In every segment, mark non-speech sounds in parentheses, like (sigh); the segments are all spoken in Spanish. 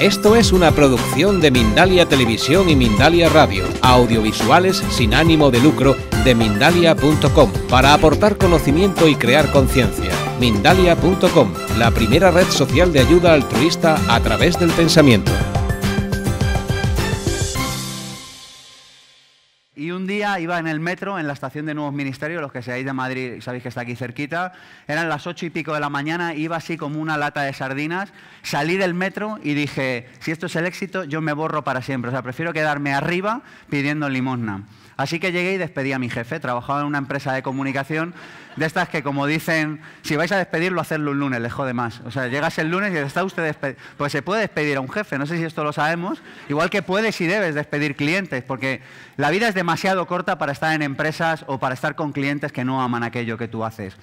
Esto es una producción de Mindalia Televisión y Mindalia Radio, audiovisuales sin ánimo de lucro de mindalia.com, para aportar conocimiento y crear conciencia. Mindalia.com, la primera red social de ayuda altruista a través del pensamiento. Y un día iba en el metro, en la estación de Nuevos Ministerios, los que seáis de Madrid sabéis que está aquí cerquita, eran las ocho y pico de la mañana, iba así como una lata de sardinas, salí del metro y dije, si esto es el éxito, yo me borro para siempre, o sea, prefiero quedarme arriba pidiendo limosna. Así que llegué y despedí a mi jefe. Trabajaba en una empresa de comunicación de estas que, como dicen, si vais a despedirlo, hacerlo un lunes, le jode más. O sea, llegas el lunes y está usted despedido. Pues se puede despedir a un jefe, no sé si esto lo sabemos. Igual que puedes y debes despedir clientes, porque la vida es demasiado corta para estar en empresas o para estar con clientes que no aman aquello que tú haces.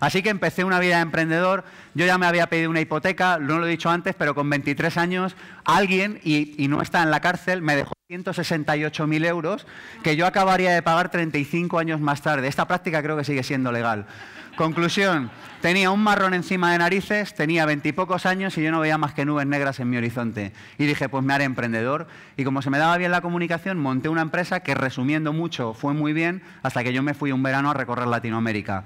Así que empecé una vida de emprendedor. Yo ya me había pedido una hipoteca, no lo he dicho antes, pero con 23 años alguien, y, no está en la cárcel, me dejó 168.000 euros que yo acabaría de pagar 35 años más tarde. Esta práctica creo que sigue siendo legal. Conclusión, tenía un marrón encima de narices, tenía veintipocos años y yo no veía más que nubes negras en mi horizonte. Y dije, pues me haré emprendedor. Y como se me daba bien la comunicación, monté una empresa que resumiendo mucho fue muy bien hasta que yo me fui un verano a recorrer Latinoamérica.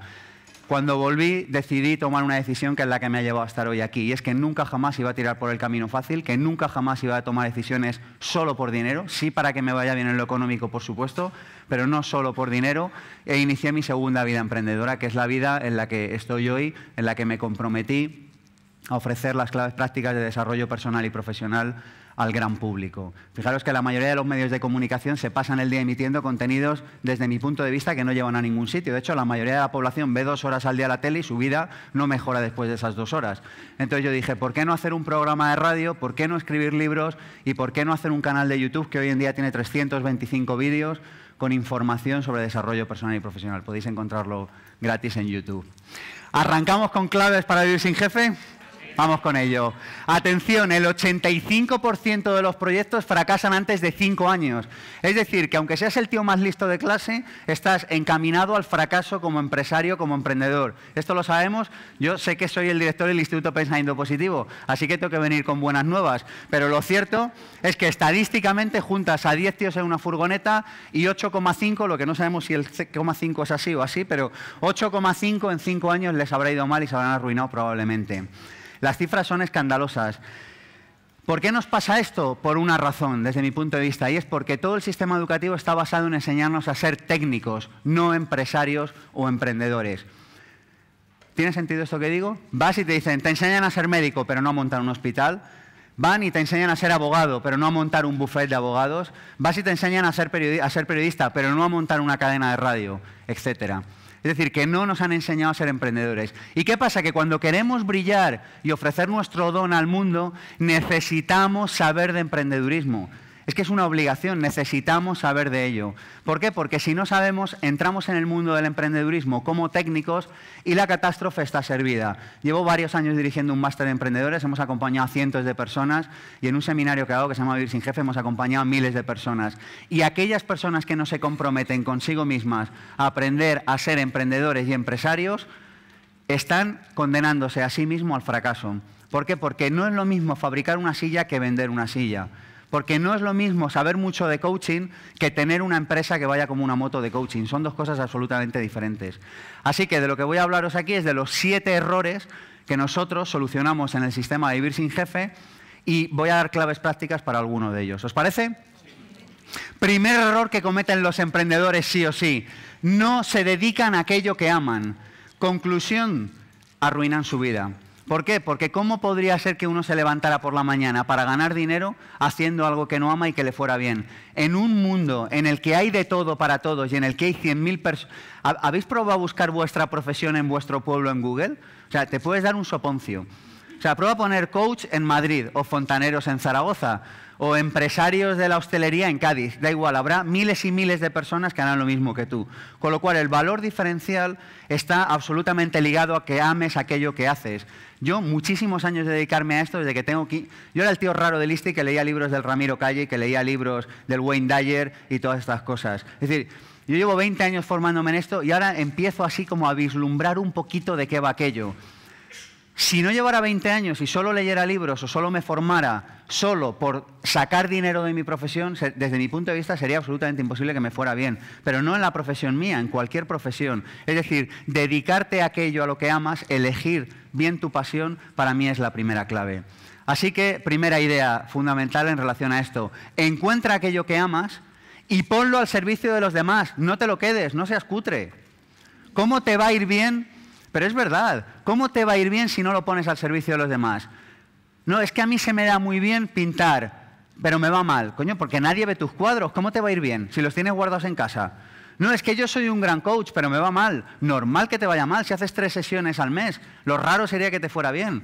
Cuando volví decidí tomar una decisión que es la que me ha llevado a estar hoy aquí, y es que nunca jamás iba a tirar por el camino fácil, que nunca jamás iba a tomar decisiones solo por dinero, sí para que me vaya bien en lo económico, por supuesto, pero no solo por dinero, e inicié mi segunda vida emprendedora, que es la vida en la que estoy hoy, en la que me comprometí a ofrecer las claves prácticas de desarrollo personal y profesional al gran público. Fijaros que la mayoría de los medios de comunicación se pasan el día emitiendo contenidos, desde mi punto de vista, que no llevan a ningún sitio. De hecho, la mayoría de la población ve dos horas al día la tele y su vida no mejora después de esas dos horas. Entonces yo dije, ¿por qué no hacer un programa de radio? ¿Por qué no escribir libros? ¿Y por qué no hacer un canal de YouTube que hoy en día tiene 325 vídeos? con información sobre desarrollo personal y profesional. Podéis encontrarlo gratis en YouTube. ¿Arrancamos con claves para vivir sin jefe? Vamos con ello. Atención, el 85% de los proyectos fracasan antes de 5 años. Es decir, que aunque seas el tío más listo de clase, estás encaminado al fracaso como empresario, como emprendedor. Esto lo sabemos. Yo sé que soy el director del Instituto Pensamiento Positivo, así que tengo que venir con buenas nuevas. Pero lo cierto es que estadísticamente juntas a 10 tíos en una furgoneta y 8,5, lo que no sabemos si el 0,5 es así o así, pero 8,5 en 5 años les habrá ido mal y se habrán arruinado probablemente. Las cifras son escandalosas. ¿Por qué nos pasa esto? Por una razón, desde mi punto de vista, y es porque todo el sistema educativo está basado en enseñarnos a ser técnicos, no empresarios o emprendedores. ¿Tiene sentido esto que digo? Vas y te dicen, te enseñan a ser médico, pero no a montar un hospital. Van y te enseñan a ser abogado, pero no a montar un buffet de abogados. Vas y te enseñan a ser, periodista, pero no a montar una cadena de radio, etcétera. Es decir, que no nos han enseñado a ser emprendedores. ¿Y qué pasa? Que cuando queremos brillar y ofrecer nuestro don al mundo, necesitamos saber de emprendedurismo. Es que es una obligación, necesitamos saber de ello. ¿Por qué? Porque si no sabemos, entramos en el mundo del emprendedurismo como técnicos y la catástrofe está servida. Llevo varios años dirigiendo un máster de emprendedores, hemos acompañado a cientos de personas y en un seminario que hago que se llama Vivir sin Jefe hemos acompañado a miles de personas. Y aquellas personas que no se comprometen consigo mismas a aprender a ser emprendedores y empresarios, están condenándose a sí mismo al fracaso. ¿Por qué? Porque no es lo mismo fabricar una silla que vender una silla. Porque no es lo mismo saber mucho de coaching que tener una empresa que vaya como una moto de coaching. Son dos cosas absolutamente diferentes. Así que de lo que voy a hablaros aquí es de los siete errores que nosotros solucionamos en el sistema de vivir sin jefe y voy a dar claves prácticas para alguno de ellos. ¿Os parece? Primer error que cometen los emprendedores sí o sí. No se dedican a aquello que aman. Conclusión, arruinan su vida. ¿Por qué? Porque ¿cómo podría ser que uno se levantara por la mañana para ganar dinero haciendo algo que no ama y que le fuera bien? En un mundo en el que hay de todo para todos y en el que hay 100.000 personas... ¿Habéis probado a buscar vuestra profesión en vuestro pueblo en Google? O sea, te puedes dar un soponcio. O sea, prueba a poner coach en Madrid o fontaneros en Zaragoza o empresarios de la hostelería en Cádiz, da igual, habrá miles y miles de personas que harán lo mismo que tú. Con lo cual, el valor diferencial está absolutamente ligado a que ames aquello que haces. Yo muchísimos años de dedicarme a esto, desde que tengo... aquí Yo era el tío raro de Listi que leía libros del Ramiro Calle, que leía libros del Wayne Dyer y todas estas cosas. Es decir, yo llevo 20 años formándome en esto y ahora empiezo así como a vislumbrar un poquito de qué va aquello. Si no llevara 20 años y solo leyera libros o solo me formara solo por sacar dinero de mi profesión, desde mi punto de vista sería absolutamente imposible que me fuera bien. Pero no en la profesión mía, en cualquier profesión. Es decir, dedicarte a aquello a lo que amas, elegir bien tu pasión, para mí es la primera clave. Así que, primera idea fundamental en relación a esto, encuentra aquello que amas y ponlo al servicio de los demás, no te lo quedes, no seas cutre. ¿Cómo te va a ir bien pero es verdad, ¿cómo te va a ir bien si no lo pones al servicio de los demás? No, es que a mí se me da muy bien pintar, pero me va mal. Coño, porque nadie ve tus cuadros. ¿Cómo te va a ir bien si los tienes guardados en casa? No, es que yo soy un gran coach, pero me va mal. Normal que te vaya mal si haces tres sesiones al mes. Lo raro sería que te fuera bien.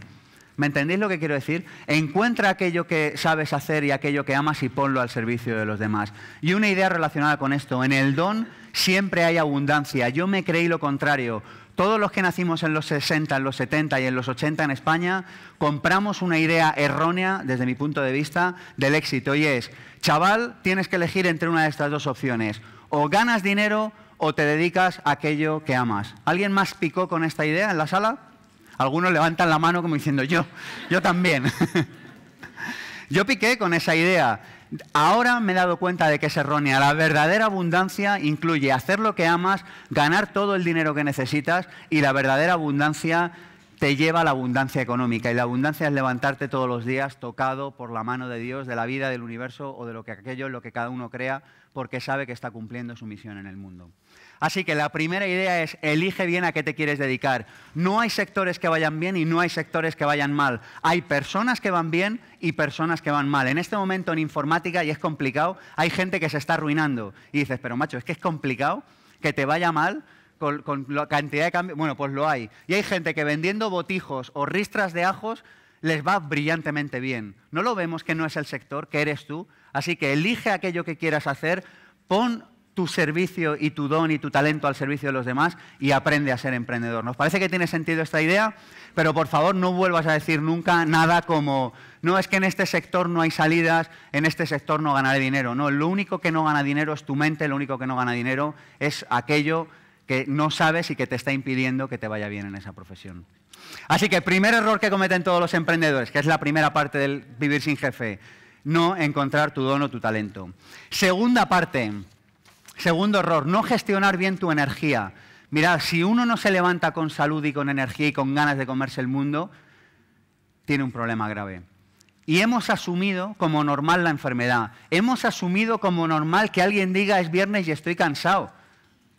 ¿Me entendéis lo que quiero decir? Encuentra aquello que sabes hacer y aquello que amas y ponlo al servicio de los demás. Y una idea relacionada con esto, en el don siempre hay abundancia. Yo me creí lo contrario. Todos los que nacimos en los 60, en los 70 y en los 80 en España, compramos una idea errónea, desde mi punto de vista, del éxito. Y es, chaval, tienes que elegir entre una de estas dos opciones. O ganas dinero o te dedicas a aquello que amas. ¿Alguien más picó con esta idea en la sala? Algunos levantan la mano como diciendo yo, yo también. (laughs) yo piqué con esa idea. Ahora me he dado cuenta de que es errónea. La verdadera abundancia incluye hacer lo que amas, ganar todo el dinero que necesitas y la verdadera abundancia te lleva a la abundancia económica. Y la abundancia es levantarte todos los días tocado por la mano de Dios, de la vida, del universo o de lo que aquello, lo que cada uno crea, porque sabe que está cumpliendo su misión en el mundo. Así que la primera idea es, elige bien a qué te quieres dedicar. No hay sectores que vayan bien y no hay sectores que vayan mal. Hay personas que van bien y personas que van mal. En este momento en informática, y es complicado, hay gente que se está arruinando. Y dices, pero macho, es que es complicado que te vaya mal con, la cantidad de cambios. Bueno, pues lo hay. Y hay gente que vendiendo botijos o ristras de ajos les va brillantemente bien. No lo vemos que no es el sector, que eres tú. Así que elige aquello que quieras hacer, pon tu servicio y tu don y tu talento al servicio de los demás y aprende a ser emprendedor. Nos parece que tiene sentido esta idea, pero por favor no vuelvas a decir nunca nada como, no es que en este sector no hay salidas, en este sector no ganaré dinero. No, lo único que no gana dinero es tu mente, lo único que no gana dinero es aquello que no sabes y que te está impidiendo que te vaya bien en esa profesión. Así que primer error que cometen todos los emprendedores, que es la primera parte del vivir sin jefe, no encontrar tu don o tu talento. Segunda parte, Segundo error, no gestionar bien tu energía. Mirad, si uno no se levanta con salud y con energía y con ganas de comerse el mundo, tiene un problema grave. Y hemos asumido como normal la enfermedad. Hemos asumido como normal que alguien diga es viernes y estoy cansado.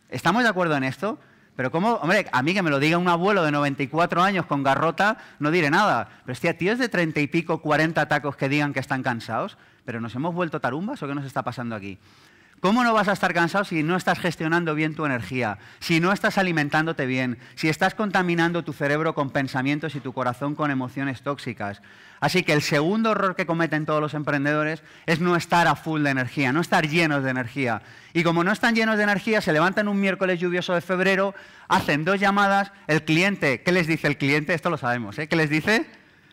¿Estamos de acuerdo en esto? Pero como... hombre, a mí que me lo diga un abuelo de 94 años con garrota, no diré nada. Pero hostia, tíos de 30 y pico, 40 tacos que digan que están cansados, pero nos hemos vuelto tarumbas o qué nos está pasando aquí? ¿Cómo no vas a estar cansado si no estás gestionando bien tu energía, si no estás alimentándote bien, si estás contaminando tu cerebro con pensamientos y tu corazón con emociones tóxicas? Así que el segundo error que cometen todos los emprendedores es no estar a full de energía, no estar llenos de energía. Y como no están llenos de energía, se levantan un miércoles lluvioso de febrero, hacen dos llamadas, el cliente, ¿qué les dice el cliente? Esto lo sabemos, ¿eh? ¿Qué les dice?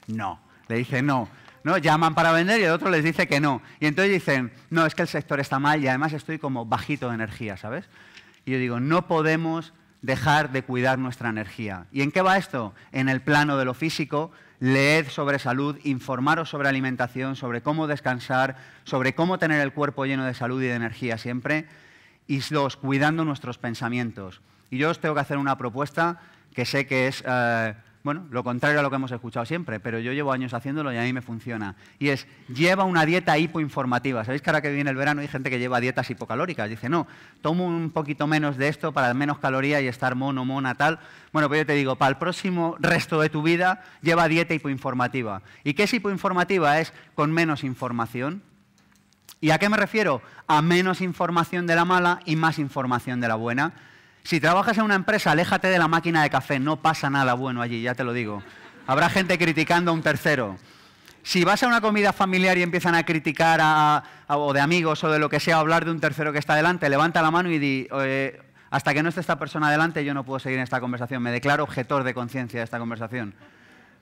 No. Le dice no. ¿no? Llaman para vender y el otro les dice que no. Y entonces dicen, no, es que el sector está mal y además estoy como bajito de energía, ¿sabes? Y yo digo, no podemos dejar de cuidar nuestra energía. ¿Y en qué va esto? En el plano de lo físico, leed sobre salud, informaros sobre alimentación, sobre cómo descansar, sobre cómo tener el cuerpo lleno de salud y de energía siempre. Y dos, cuidando nuestros pensamientos. Y yo os tengo que hacer una propuesta que sé que es... Eh, bueno, lo contrario a lo que hemos escuchado siempre, pero yo llevo años haciéndolo y a mí me funciona. Y es, lleva una dieta hipoinformativa. ¿Sabéis que ahora que viene el verano hay gente que lleva dietas hipocalóricas? Dice, no, tomo un poquito menos de esto para menos caloría y estar mono, mona, tal. Bueno, pues yo te digo, para el próximo resto de tu vida, lleva dieta hipoinformativa. ¿Y qué es hipoinformativa? Es con menos información. ¿Y a qué me refiero? A menos información de la mala y más información de la buena. Si trabajas en una empresa, aléjate de la máquina de café, no pasa nada bueno allí, ya te lo digo. Habrá gente criticando a un tercero. Si vas a una comida familiar y empiezan a criticar a, o de amigos o de lo que sea, hablar de un tercero que está delante, levanta la mano y di, hasta que no esté esta persona delante yo no puedo seguir en esta conversación, me declaro objetor de conciencia de esta conversación.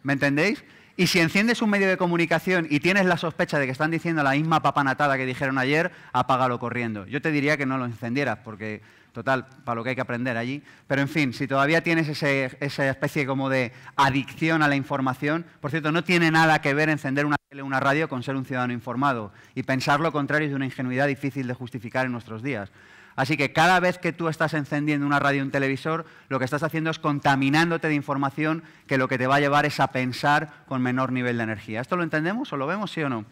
¿Me entendéis? Y si enciendes un medio de comunicación y tienes la sospecha de que están diciendo la misma papanatada que dijeron ayer, apágalo corriendo. Yo te diría que no lo encendieras, porque, total, para lo que hay que aprender allí. Pero, en fin, si todavía tienes esa especie como de adicción a la información, por cierto, no tiene nada que ver encender una tele o una radio con ser un ciudadano informado. Y pensar lo contrario es una ingenuidad difícil de justificar en nuestros días. Así que cada vez que tú estás encendiendo una radio o un televisor, lo que estás haciendo es contaminándote de información que lo que te va a llevar es a pensar con menor nivel de energía. ¿Esto lo entendemos o lo vemos, sí o no?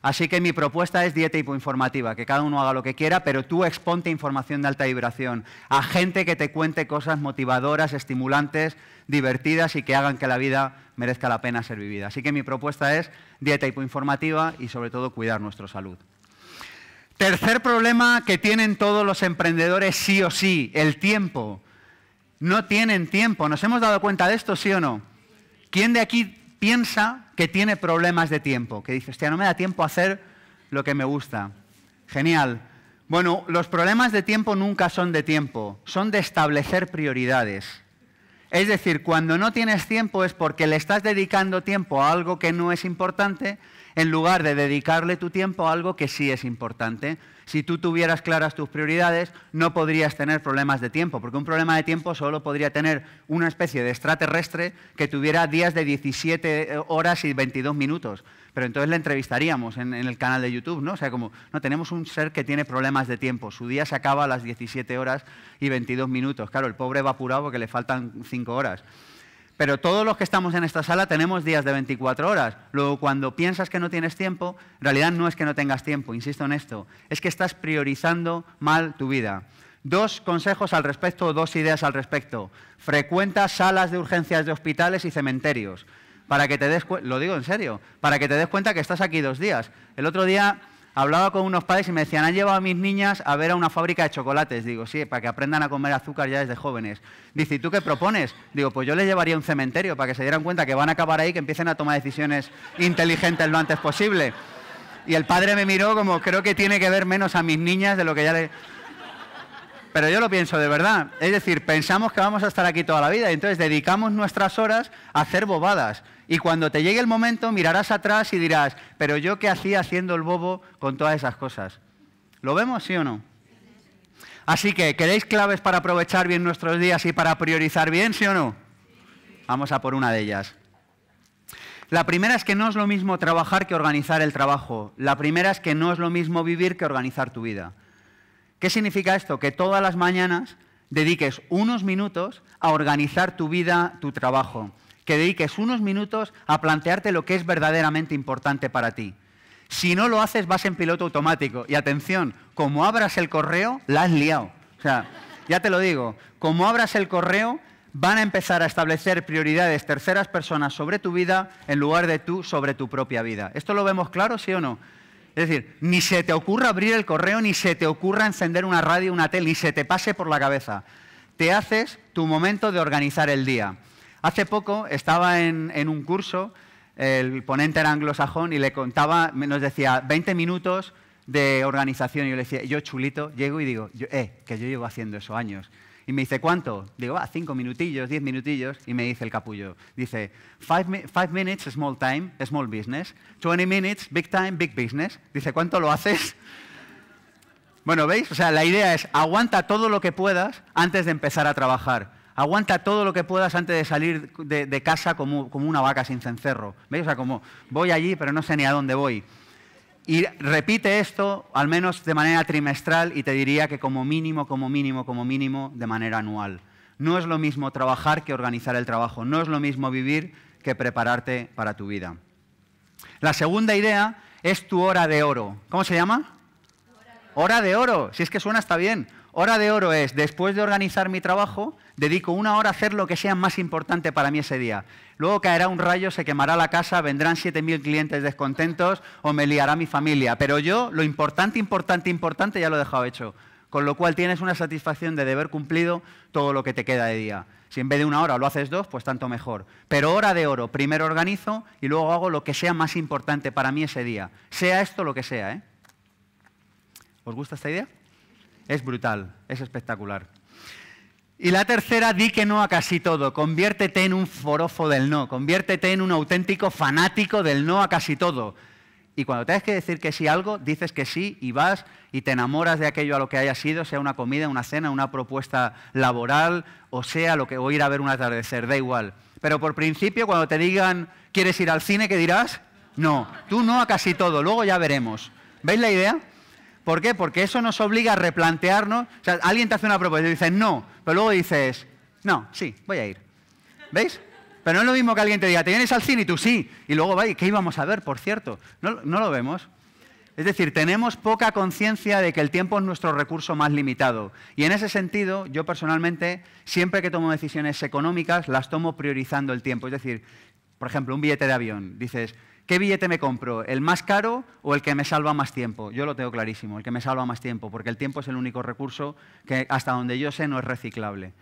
Así que mi propuesta es dieta hipoinformativa, que cada uno haga lo que quiera, pero tú exponte información de alta vibración a gente que te cuente cosas motivadoras, estimulantes, divertidas y que hagan que la vida merezca la pena ser vivida. Así que mi propuesta es dieta hipoinformativa y sobre todo cuidar nuestra salud. Tercer problema que tienen todos los emprendedores sí o sí, el tiempo. No tienen tiempo. ¿Nos hemos dado cuenta de esto, sí o no? ¿Quién de aquí piensa que tiene problemas de tiempo? Que dice, hostia, no me da tiempo a hacer lo que me gusta. Genial. Bueno, los problemas de tiempo nunca son de tiempo, son de establecer prioridades. Es decir, cuando no tienes tiempo es porque le estás dedicando tiempo a algo que no es importante en lugar de dedicarle tu tiempo a algo que sí es importante. Si tú tuvieras claras tus prioridades, no podrías tener problemas de tiempo, porque un problema de tiempo solo podría tener una especie de extraterrestre que tuviera días de 17 eh, horas y 22 minutos. Pero entonces le entrevistaríamos en, el canal de YouTube, ¿no? O sea, como, no, tenemos un ser que tiene problemas de tiempo. Su día se acaba a las 17 horas y 22 minutos. Claro, el pobre va apurado porque le faltan 5 horas. Pero todos los que estamos en esta sala tenemos días de 24 horas. Luego, cuando piensas que no tienes tiempo, en realidad no es que no tengas tiempo, insisto en esto, es que estás priorizando mal tu vida. Dos consejos al respecto, dos ideas al respecto. Frecuenta salas de urgencias de hospitales y cementerios. Para que te des lo digo en serio, para que te des cuenta que estás aquí dos días. El otro día hablaba con unos padres y me decían, han llevado a mis niñas a ver a una fábrica de chocolates. Digo, sí, para que aprendan a comer azúcar ya desde jóvenes. Dice, ¿y tú qué propones? Digo, pues yo les llevaría a un cementerio para que se dieran cuenta que van a acabar ahí, que empiecen a tomar decisiones inteligentes lo antes posible. Y el padre me miró como, creo que tiene que ver menos a mis niñas de lo que ya le... Pero yo lo pienso de verdad. Es decir, pensamos que vamos a estar aquí toda la vida y entonces dedicamos nuestras horas a hacer bobadas. Y cuando te llegue el momento, mirarás atrás y dirás, pero yo qué hacía haciendo el bobo con todas esas cosas. ¿Lo vemos, sí o no? Así que, ¿queréis claves para aprovechar bien nuestros días y para priorizar bien, sí o no? Vamos a por una de ellas. La primera es que no es lo mismo trabajar que organizar el trabajo. La primera es que no es lo mismo vivir que organizar tu vida. ¿Qué significa esto? Que todas las mañanas dediques unos minutos a organizar tu vida, tu trabajo que dediques unos minutos a plantearte lo que es verdaderamente importante para ti. Si no lo haces, vas en piloto automático. Y atención, como abras el correo, la has liado. O sea, ya te lo digo, como abras el correo, van a empezar a establecer prioridades terceras personas sobre tu vida en lugar de tú sobre tu propia vida. ¿Esto lo vemos claro, sí o no? Es decir, ni se te ocurra abrir el correo, ni se te ocurra encender una radio, una tele, ni se te pase por la cabeza. Te haces tu momento de organizar el día. Hace poco estaba en, un curso, el ponente era anglosajón y le contaba, nos decía, 20 minutos de organización. Y yo le decía, yo chulito, llego y digo, eh, que yo llevo haciendo eso años. Y me dice, ¿cuánto? Digo, va, ah, cinco minutillos, diez minutillos. Y me dice el capullo, dice, five, minutes, small time, small business. 20 minutes, big time, big business. Dice, ¿cuánto lo haces? Bueno, ¿veis? O sea, la idea es, aguanta todo lo que puedas antes de empezar a trabajar. Aguanta todo lo que puedas antes de salir de, casa como, una vaca sin cencerro. ¿Veis? O sea, como voy allí, pero no sé ni a dónde voy. Y repite esto, al menos de manera trimestral, y te diría que como mínimo, como mínimo, como mínimo, de manera anual. No es lo mismo trabajar que organizar el trabajo. No es lo mismo vivir que prepararte para tu vida. La segunda idea es tu hora de oro. ¿Cómo se llama? Hora de oro. Hora de oro. Si es que suena, está bien. Hora de oro es, después de organizar mi trabajo, dedico una hora a hacer lo que sea más importante para mí ese día. Luego caerá un rayo, se quemará la casa, vendrán 7.000 clientes descontentos o me liará mi familia. Pero yo lo importante, importante, importante ya lo he dejado hecho. Con lo cual tienes una satisfacción de deber cumplido todo lo que te queda de día. Si en vez de una hora lo haces dos, pues tanto mejor. Pero hora de oro, primero organizo y luego hago lo que sea más importante para mí ese día. Sea esto lo que sea. ¿eh? ¿Os gusta esta idea? Es brutal, es espectacular. Y la tercera, di que no a casi todo. Conviértete en un forofo del no. Conviértete en un auténtico fanático del no a casi todo. Y cuando tengas que decir que sí a algo, dices que sí y vas y te enamoras de aquello a lo que haya sido, sea una comida, una cena, una propuesta laboral, o sea lo que o ir a ver un atardecer, da igual. Pero por principio, cuando te digan, ¿quieres ir al cine? ¿Qué dirás? No, tú no a casi todo, luego ya veremos. ¿Veis la idea? ¿Por qué? Porque eso nos obliga a replantearnos. O sea, alguien te hace una propuesta y dices no, pero luego dices, no, sí, voy a ir. ¿Veis? Pero no es lo mismo que alguien te diga, te vienes al cine y tú sí, y luego va, ¿qué íbamos a ver, por cierto? no lo vemos. Es decir, tenemos poca conciencia de que el tiempo es nuestro recurso más limitado. Y en ese sentido, yo personalmente, siempre que tomo decisiones económicas, las tomo priorizando el tiempo. Es decir, por ejemplo, un billete de avión. Dices, ¿Qué billete me compro? ¿El más caro o el que me salva más tiempo? Yo lo tengo clarísimo, el que me salva más tiempo, porque el tiempo es el único recurso que hasta donde yo sé no es reciclable,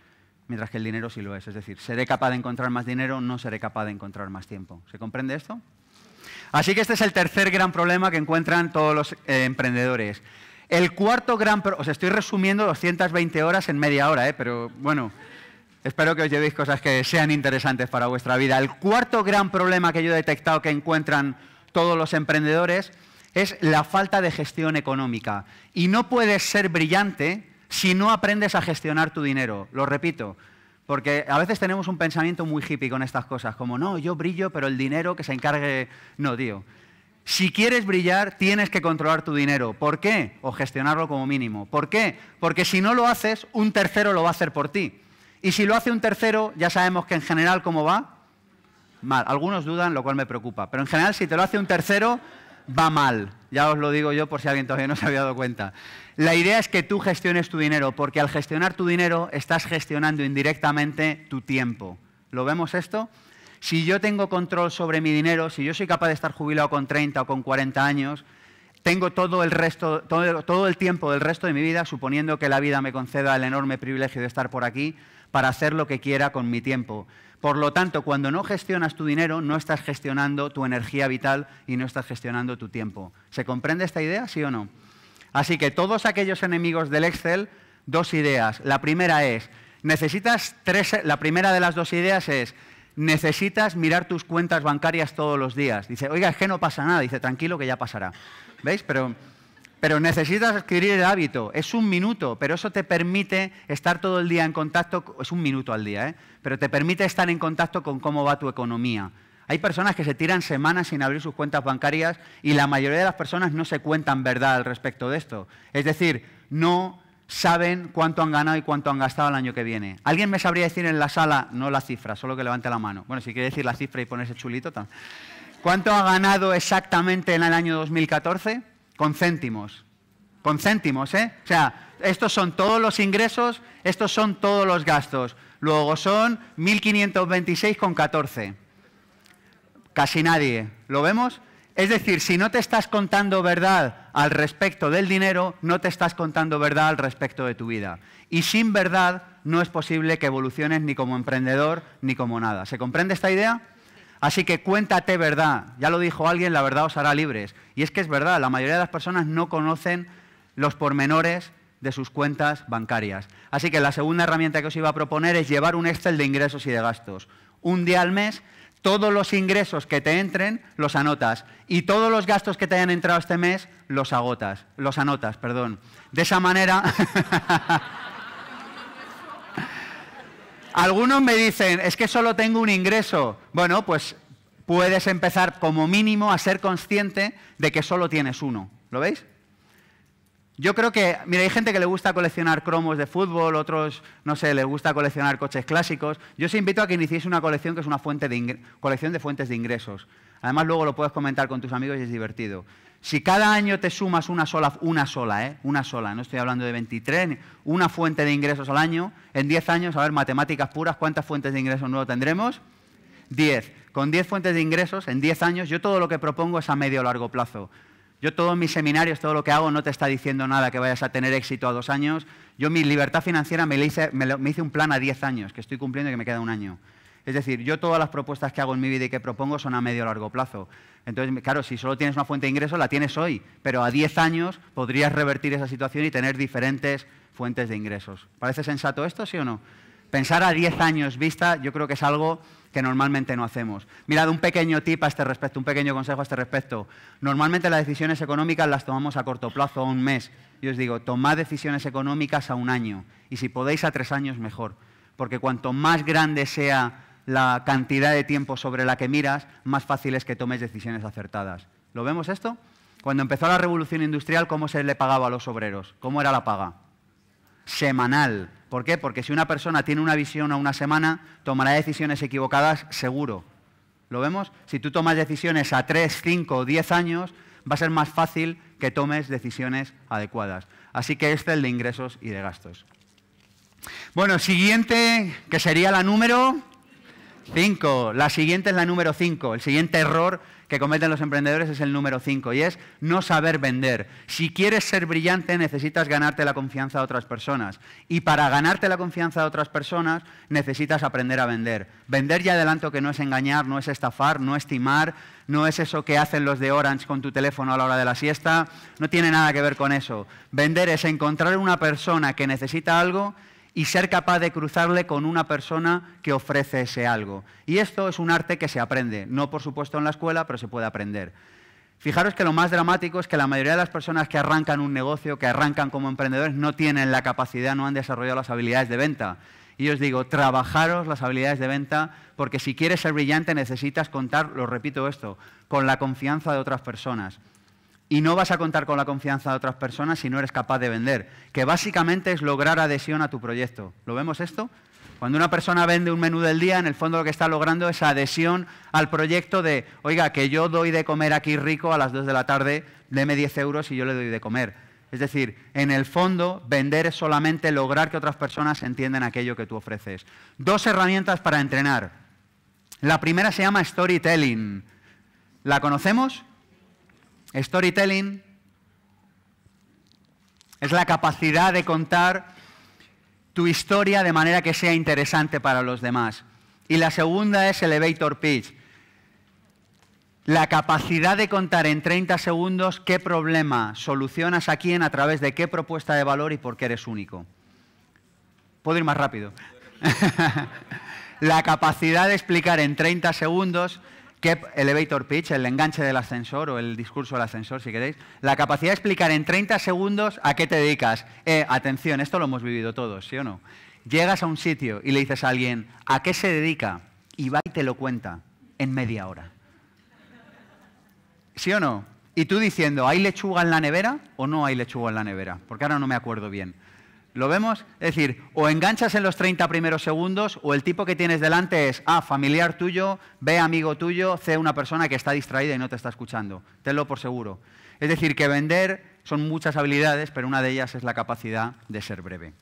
mientras que el dinero sí lo es. Es decir, seré capaz de encontrar más dinero, no seré capaz de encontrar más tiempo. ¿Se comprende esto? Así que este es el tercer gran problema que encuentran todos los eh, emprendedores. El cuarto gran... Os estoy resumiendo 220 horas en media hora, ¿eh? pero bueno... Espero que os llevéis cosas que sean interesantes para vuestra vida. El cuarto gran problema que yo he detectado que encuentran todos los emprendedores es la falta de gestión económica. Y no puedes ser brillante si no aprendes a gestionar tu dinero. Lo repito, porque a veces tenemos un pensamiento muy hippie con estas cosas, como no, yo brillo, pero el dinero que se encargue... No, tío. Si quieres brillar, tienes que controlar tu dinero. ¿Por qué? O gestionarlo como mínimo. ¿Por qué? Porque si no lo haces, un tercero lo va a hacer por ti. Y si lo hace un tercero, ya sabemos que en general cómo va. Mal. Algunos dudan, lo cual me preocupa. Pero en general, si te lo hace un tercero, va mal. Ya os lo digo yo por si alguien todavía no se había dado cuenta. La idea es que tú gestiones tu dinero, porque al gestionar tu dinero estás gestionando indirectamente tu tiempo. ¿Lo vemos esto? Si yo tengo control sobre mi dinero, si yo soy capaz de estar jubilado con 30 o con 40 años, tengo todo el, resto, todo, el tiempo del resto de mi vida, suponiendo que la vida me conceda el enorme privilegio de estar por aquí, para hacer lo que quiera con mi tiempo. Por lo tanto, cuando no gestionas tu dinero, no estás gestionando tu energía vital y no estás gestionando tu tiempo. ¿Se comprende esta idea, sí o no? Así que todos aquellos enemigos del Excel, dos ideas. La primera es, necesitas tres, la primera de las dos ideas es, necesitas mirar tus cuentas bancarias todos los días. Dice, oiga, es que no pasa nada. Dice, tranquilo que ya pasará. ¿Veis? Pero, pero necesitas adquirir el hábito. Es un minuto, pero eso te permite estar todo el día en contacto, es un minuto al día, ¿eh? pero te permite estar en contacto con cómo va tu economía. Hay personas que se tiran semanas sin abrir sus cuentas bancarias y la mayoría de las personas no se cuentan verdad al respecto de esto. Es decir, no saben cuánto han ganado y cuánto han gastado el año que viene. ¿Alguien me sabría decir en la sala, no la cifra, solo que levante la mano? Bueno, si quiere decir la cifra y ponerse chulito, tal. ¿Cuánto ha ganado exactamente en el año 2014? Con céntimos. Con céntimos, ¿eh? O sea, estos son todos los ingresos, estos son todos los gastos. Luego son 1.526,14. Casi nadie. ¿Lo vemos? Es decir, si no te estás contando verdad al respecto del dinero, no te estás contando verdad al respecto de tu vida. Y sin verdad no es posible que evoluciones ni como emprendedor ni como nada. ¿Se comprende esta idea? Así que cuéntate verdad. Ya lo dijo alguien, la verdad os hará libres. Y es que es verdad, la mayoría de las personas no conocen los pormenores de sus cuentas bancarias. Así que la segunda herramienta que os iba a proponer es llevar un Excel de ingresos y de gastos. Un día al mes todos los ingresos que te entren los anotas y todos los gastos que te hayan entrado este mes los agotas, los anotas, perdón. De esa manera (laughs) Algunos me dicen, es que solo tengo un ingreso. Bueno, pues puedes empezar como mínimo a ser consciente de que solo tienes uno. ¿Lo veis? Yo creo que, mira, hay gente que le gusta coleccionar cromos de fútbol, otros, no sé, le gusta coleccionar coches clásicos. Yo os invito a que iniciéis una colección que es una fuente de colección de fuentes de ingresos. Además, luego lo puedes comentar con tus amigos y es divertido. Si cada año te sumas una sola, una sola, ¿eh? una sola, no estoy hablando de 23, una fuente de ingresos al año, en 10 años, a ver, matemáticas puras, ¿cuántas fuentes de ingresos nuevos tendremos? 10. Con 10 fuentes de ingresos, en 10 años, yo todo lo que propongo es a medio o largo plazo. Yo todos mis seminarios, todo lo que hago, no te está diciendo nada que vayas a tener éxito a dos años. Yo mi libertad financiera me, hice, un plan a diez años, que estoy cumpliendo y que me queda un año. Es decir, yo todas las propuestas que hago en mi vida y que propongo son a medio o largo plazo. Entonces, claro, si solo tienes una fuente de ingresos, la tienes hoy, pero a diez años podrías revertir esa situación y tener diferentes fuentes de ingresos. ¿Parece sensato esto, sí o no? Pensar a diez años vista, yo creo que es algo que normalmente no hacemos. Mirad, un pequeño tip a este respecto, un pequeño consejo a este respecto. Normalmente las decisiones económicas las tomamos a corto plazo, a un mes. Yo os digo, tomad decisiones económicas a un año y si podéis a tres años mejor, porque cuanto más grande sea la cantidad de tiempo sobre la que miras, más fácil es que tomes decisiones acertadas. ¿Lo vemos esto? Cuando empezó la revolución industrial, ¿cómo se le pagaba a los obreros? ¿Cómo era la paga? Semanal. ¿Por qué? Porque si una persona tiene una visión a una semana, tomará decisiones equivocadas seguro. ¿Lo vemos? Si tú tomas decisiones a 3, cinco o diez años, va a ser más fácil que tomes decisiones adecuadas. Así que este es el de ingresos y de gastos. Bueno, siguiente, que sería la número 5. La siguiente es la número 5, el siguiente error que cometen los emprendedores es el número 5 y es no saber vender. Si quieres ser brillante necesitas ganarte la confianza de otras personas y para ganarte la confianza de otras personas necesitas aprender a vender. Vender ya adelanto que no es engañar, no es estafar, no es timar, no es eso que hacen los de Orange con tu teléfono a la hora de la siesta, no tiene nada que ver con eso. Vender es encontrar una persona que necesita algo y ser capaz de cruzarle con una persona que ofrece ese algo. Y esto es un arte que se aprende, no por supuesto en la escuela, pero se puede aprender. Fijaros que lo más dramático es que la mayoría de las personas que arrancan un negocio, que arrancan como emprendedores, no tienen la capacidad, no han desarrollado las habilidades de venta. Y os digo, trabajaros las habilidades de venta, porque si quieres ser brillante necesitas contar, lo repito esto, con la confianza de otras personas. Y no vas a contar con la confianza de otras personas si no eres capaz de vender, que básicamente es lograr adhesión a tu proyecto. ¿Lo vemos esto? Cuando una persona vende un menú del día, en el fondo lo que está logrando es adhesión al proyecto de, oiga, que yo doy de comer aquí rico a las 2 de la tarde, deme 10 euros y yo le doy de comer. Es decir, en el fondo, vender es solamente lograr que otras personas entiendan aquello que tú ofreces. Dos herramientas para entrenar. La primera se llama storytelling. ¿La conocemos? Storytelling es la capacidad de contar tu historia de manera que sea interesante para los demás. Y la segunda es elevator pitch. La capacidad de contar en 30 segundos qué problema solucionas a quién, a través de qué propuesta de valor y por qué eres único. Puedo ir más rápido. (laughs) la capacidad de explicar en 30 segundos el Elevator Pitch, el enganche del ascensor o el discurso del ascensor, si queréis. La capacidad de explicar en 30 segundos a qué te dedicas. Eh, atención, esto lo hemos vivido todos, ¿sí o no? Llegas a un sitio y le dices a alguien, ¿a qué se dedica? Y va y te lo cuenta en media hora. ¿Sí o no? Y tú diciendo, ¿hay lechuga en la nevera o no hay lechuga en la nevera? Porque ahora no me acuerdo bien. ¿Lo vemos? Es decir, o enganchas en los 30 primeros segundos o el tipo que tienes delante es A, ah, familiar tuyo, B, amigo tuyo, C, una persona que está distraída y no te está escuchando. Tenlo por seguro. Es decir, que vender son muchas habilidades, pero una de ellas es la capacidad de ser breve.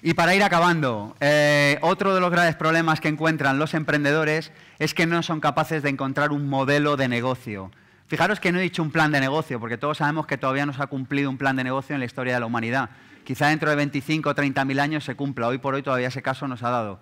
Y para ir acabando, eh, otro de los grandes problemas que encuentran los emprendedores es que no son capaces de encontrar un modelo de negocio. Fijaros que no he dicho un plan de negocio, porque todos sabemos que todavía no se ha cumplido un plan de negocio en la historia de la humanidad. Quizá dentro de 25 o 30 mil años se cumpla. Hoy por hoy todavía ese caso nos ha dado.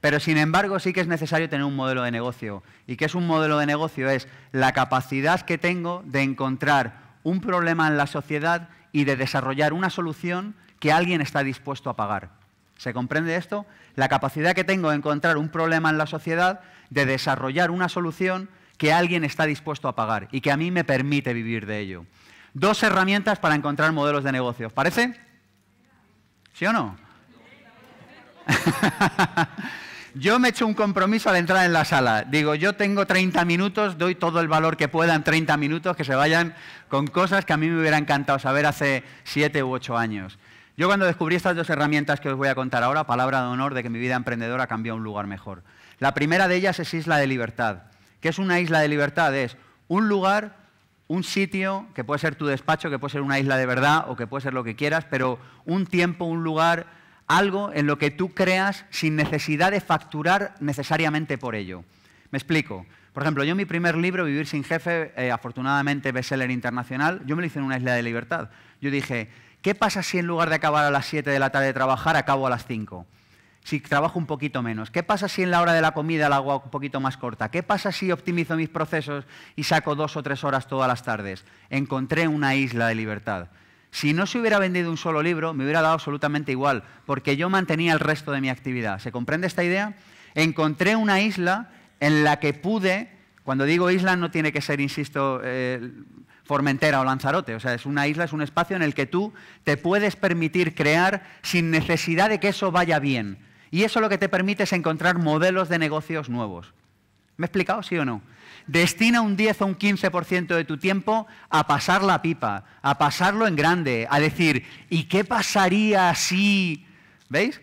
Pero sin embargo sí que es necesario tener un modelo de negocio. ¿Y qué es un modelo de negocio? Es la capacidad que tengo de encontrar un problema en la sociedad y de desarrollar una solución que alguien está dispuesto a pagar. ¿Se comprende esto? La capacidad que tengo de encontrar un problema en la sociedad, de desarrollar una solución que alguien está dispuesto a pagar y que a mí me permite vivir de ello. Dos herramientas para encontrar modelos de negocio. ¿Parece? ¿Sí o no? (laughs) yo me he hecho un compromiso al entrar en la sala. Digo, yo tengo 30 minutos, doy todo el valor que pueda en 30 minutos, que se vayan con cosas que a mí me hubiera encantado saber hace 7 u 8 años. Yo cuando descubrí estas dos herramientas que os voy a contar ahora, palabra de honor de que mi vida emprendedora cambió a un lugar mejor. La primera de ellas es Isla de Libertad. ¿Qué es una isla de libertad? Es un lugar un sitio, que puede ser tu despacho, que puede ser una isla de verdad o que puede ser lo que quieras, pero un tiempo, un lugar, algo en lo que tú creas sin necesidad de facturar necesariamente por ello. Me explico. Por ejemplo, yo mi primer libro, Vivir sin jefe, eh, afortunadamente bestseller internacional, yo me lo hice en una isla de libertad. Yo dije, ¿qué pasa si en lugar de acabar a las 7 de la tarde de trabajar, acabo a las 5? si trabajo un poquito menos? ¿Qué pasa si en la hora de la comida la hago un poquito más corta? ¿Qué pasa si optimizo mis procesos y saco dos o tres horas todas las tardes? Encontré una isla de libertad. Si no se hubiera vendido un solo libro, me hubiera dado absolutamente igual, porque yo mantenía el resto de mi actividad. ¿Se comprende esta idea? Encontré una isla en la que pude, cuando digo isla no tiene que ser, insisto, eh, Formentera o Lanzarote. O sea, es una isla, es un espacio en el que tú te puedes permitir crear sin necesidad de que eso vaya bien. Y eso lo que te permite es encontrar modelos de negocios nuevos. ¿Me he explicado, sí o no? Destina un 10 o un 15% de tu tiempo a pasar la pipa, a pasarlo en grande, a decir, ¿y qué pasaría si? ¿Veis?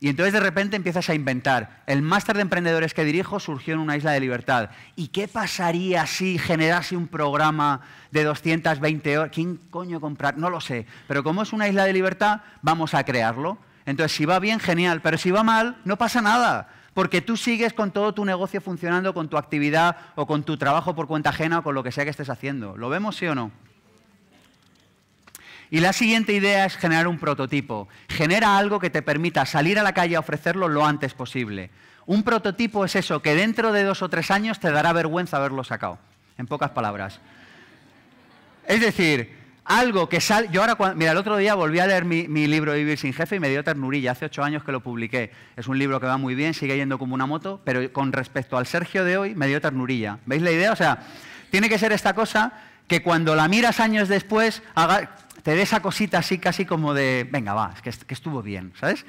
Y entonces de repente empiezas a inventar. El máster de emprendedores que dirijo surgió en una isla de libertad. ¿Y qué pasaría si generase un programa de 220 horas? ¿Quién coño comprar? No lo sé. Pero como es una isla de libertad, vamos a crearlo. Entonces, si va bien, genial, pero si va mal, no pasa nada, porque tú sigues con todo tu negocio funcionando, con tu actividad o con tu trabajo por cuenta ajena o con lo que sea que estés haciendo. ¿Lo vemos, sí o no? Y la siguiente idea es generar un prototipo. Genera algo que te permita salir a la calle a ofrecerlo lo antes posible. Un prototipo es eso, que dentro de dos o tres años te dará vergüenza haberlo sacado, en pocas palabras. Es decir, algo que sale. Yo ahora, mira, el otro día volví a leer mi, libro Vivir sin Jefe y me dio ternurilla. Hace ocho años que lo publiqué. Es un libro que va muy bien, sigue yendo como una moto, pero con respecto al Sergio de hoy me dio ternurilla. ¿Veis la idea? O sea, tiene que ser esta cosa que cuando la miras años después te dé esa cosita así, casi como de, venga, va, es que estuvo bien, ¿sabes?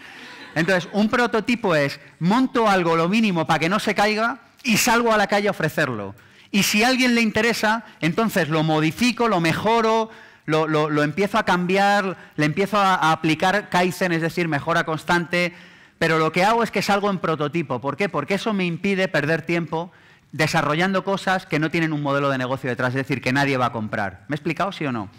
Entonces, un prototipo es, monto algo lo mínimo para que no se caiga y salgo a la calle a ofrecerlo. Y si a alguien le interesa, entonces lo modifico, lo mejoro, lo, empiezo a cambiar, le empiezo a, aplicar Kaizen, es decir, mejora constante, pero lo que hago es que salgo en prototipo. ¿Por qué? Porque eso me impide perder tiempo desarrollando cosas que no tienen un modelo de negocio detrás, es decir, que nadie va a comprar. ¿Me he explicado, sí o no?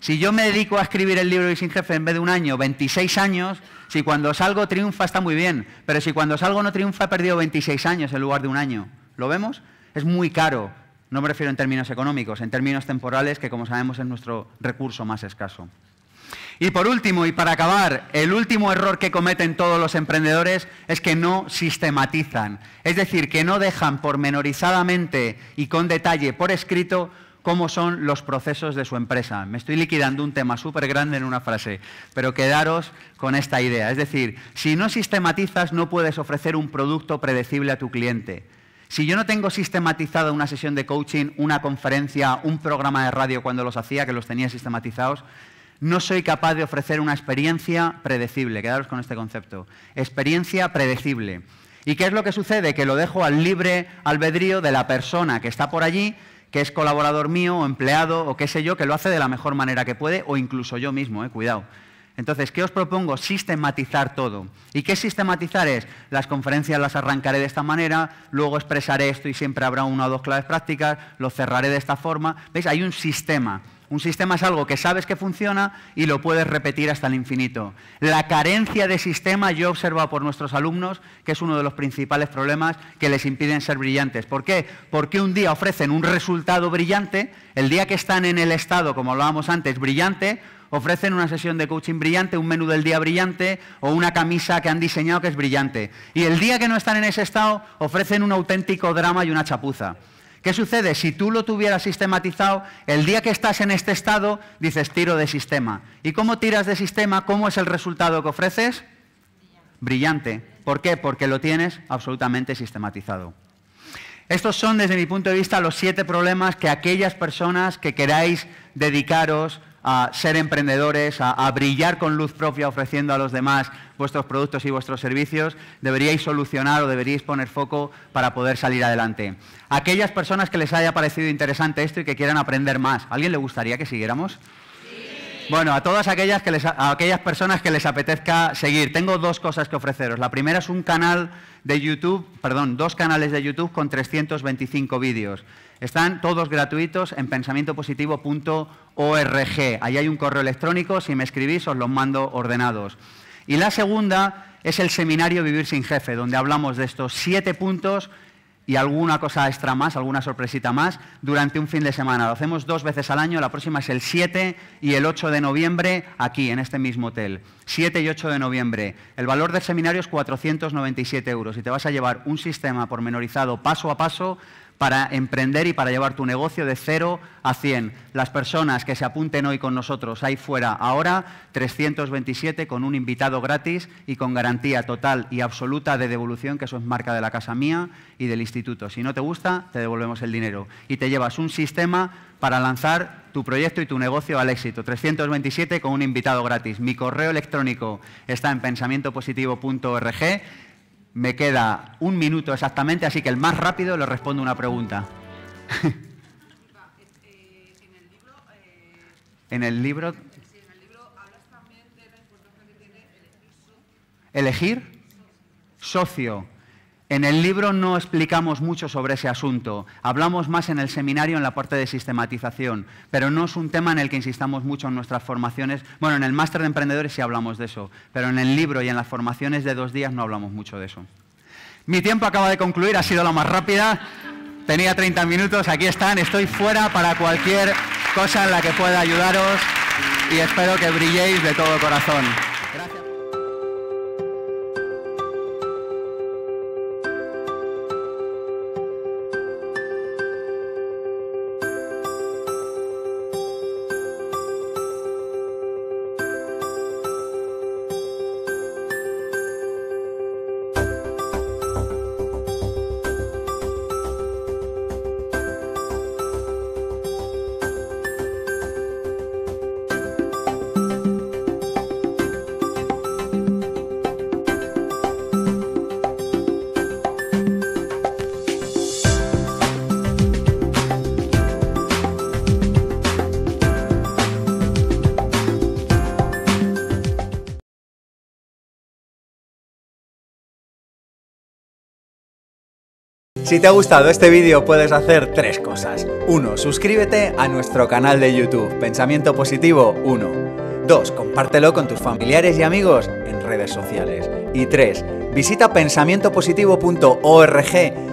Si yo me dedico a escribir el libro y sin jefe en vez de un año, 26 años, si cuando salgo triunfa está muy bien, pero si cuando salgo no triunfa he perdido 26 años en lugar de un año. ¿Lo vemos? Es muy caro no me refiero en términos económicos, en términos temporales, que como sabemos es nuestro recurso más escaso. Y por último, y para acabar, el último error que cometen todos los emprendedores es que no sistematizan, es decir, que no dejan pormenorizadamente y con detalle por escrito cómo son los procesos de su empresa. Me estoy liquidando un tema súper grande en una frase, pero quedaros con esta idea. Es decir, si no sistematizas no puedes ofrecer un producto predecible a tu cliente. Si yo no tengo sistematizada una sesión de coaching, una conferencia, un programa de radio cuando los hacía, que los tenía sistematizados, no soy capaz de ofrecer una experiencia predecible. Quedaros con este concepto. Experiencia predecible. ¿Y qué es lo que sucede? Que lo dejo al libre albedrío de la persona que está por allí, que es colaborador mío o empleado o qué sé yo, que lo hace de la mejor manera que puede o incluso yo mismo, eh, cuidado. Entonces, ¿qué os propongo? Sistematizar todo. ¿Y qué sistematizar es? Las conferencias las arrancaré de esta manera, luego expresaré esto y siempre habrá una o dos claves prácticas, lo cerraré de esta forma. ¿Veis? Hay un sistema. Un sistema es algo que sabes que funciona y lo puedes repetir hasta el infinito. La carencia de sistema yo he observado por nuestros alumnos que es uno de los principales problemas que les impiden ser brillantes. ¿Por qué? Porque un día ofrecen un resultado brillante, el día que están en el estado, como hablábamos antes, brillante, ofrecen una sesión de coaching brillante, un menú del día brillante o una camisa que han diseñado que es brillante. Y el día que no están en ese estado, ofrecen un auténtico drama y una chapuza. ¿Qué sucede? Si tú lo tuvieras sistematizado, el día que estás en este estado, dices tiro de sistema. ¿Y cómo tiras de sistema? ¿Cómo es el resultado que ofreces? Brillante. ¿Por qué? Porque lo tienes absolutamente sistematizado. Estos son, desde mi punto de vista, los siete problemas que aquellas personas que queráis dedicaros a ser emprendedores, a, brillar con luz propia ofreciendo a los demás vuestros productos y vuestros servicios, deberíais solucionar o deberíais poner foco para poder salir adelante. Aquellas personas que les haya parecido interesante esto y que quieran aprender más, alguien le gustaría que siguiéramos? Bueno, a todas aquellas, que les, a aquellas personas que les apetezca seguir, tengo dos cosas que ofreceros. La primera es un canal de YouTube, perdón, dos canales de YouTube con 325 vídeos. Están todos gratuitos en pensamientopositivo.org. Ahí hay un correo electrónico, si me escribís os los mando ordenados. Y la segunda es el seminario Vivir sin Jefe, donde hablamos de estos siete puntos y alguna cosa extra más, alguna sorpresita más, durante un fin de semana. Lo hacemos dos veces al año, la próxima es el 7 y el 8 de noviembre, aquí, en este mismo hotel. 7 y 8 de noviembre. El valor del seminario es 497 euros y te vas a llevar un sistema pormenorizado paso a paso para emprender y para llevar tu negocio de 0 a 100. Las personas que se apunten hoy con nosotros ahí fuera, ahora 327 con un invitado gratis y con garantía total y absoluta de devolución, que eso es marca de la casa mía y del instituto. Si no te gusta, te devolvemos el dinero y te llevas un sistema para lanzar tu proyecto y tu negocio al éxito. 327 con un invitado gratis. Mi correo electrónico está en pensamientopositivo.org me queda un minuto exactamente, así que el más rápido le respondo una pregunta. (laughs) en el libro... Elegir socio en el libro no explicamos mucho sobre ese asunto, hablamos más en el seminario en la parte de sistematización, pero no es un tema en el que insistamos mucho en nuestras formaciones. Bueno, en el máster de emprendedores sí hablamos de eso, pero en el libro y en las formaciones de dos días no hablamos mucho de eso. Mi tiempo acaba de concluir, ha sido la más rápida, tenía 30 minutos, aquí están, estoy fuera para cualquier cosa en la que pueda ayudaros y espero que brilléis de todo corazón. Si te ha gustado este vídeo puedes hacer tres cosas. 1. Suscríbete a nuestro canal de YouTube Pensamiento Positivo 1. 2. Compártelo con tus familiares y amigos en redes sociales. Y 3. Visita pensamientopositivo.org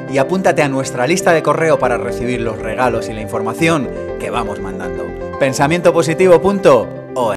y apúntate a nuestra lista de correo para recibir los regalos y la información que vamos mandando. pensamientopositivo.org